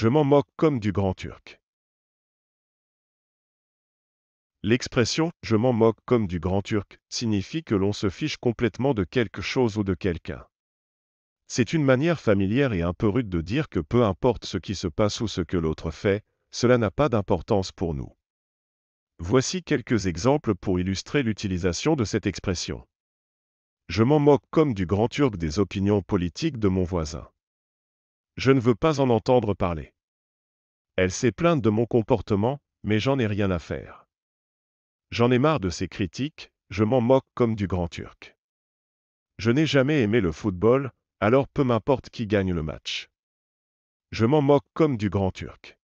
Je m'en moque comme du grand turc. L'expression je m'en moque comme du grand turc signifie que l'on se fiche complètement de quelque chose ou de quelqu'un. C'est une manière familière et un peu rude de dire que peu importe ce qui se passe ou ce que l'autre fait, cela n'a pas d'importance pour nous. Voici quelques exemples pour illustrer l'utilisation de cette expression. Je m'en moque comme du grand turc des opinions politiques de mon voisin. Je ne veux pas en entendre parler. Elle s'est plainte de mon comportement, mais j'en ai rien à faire. J'en ai marre de ses critiques, je m'en moque comme du grand turc. Je n'ai jamais aimé le football, alors peu m'importe qui gagne le match. Je m'en moque comme du grand turc.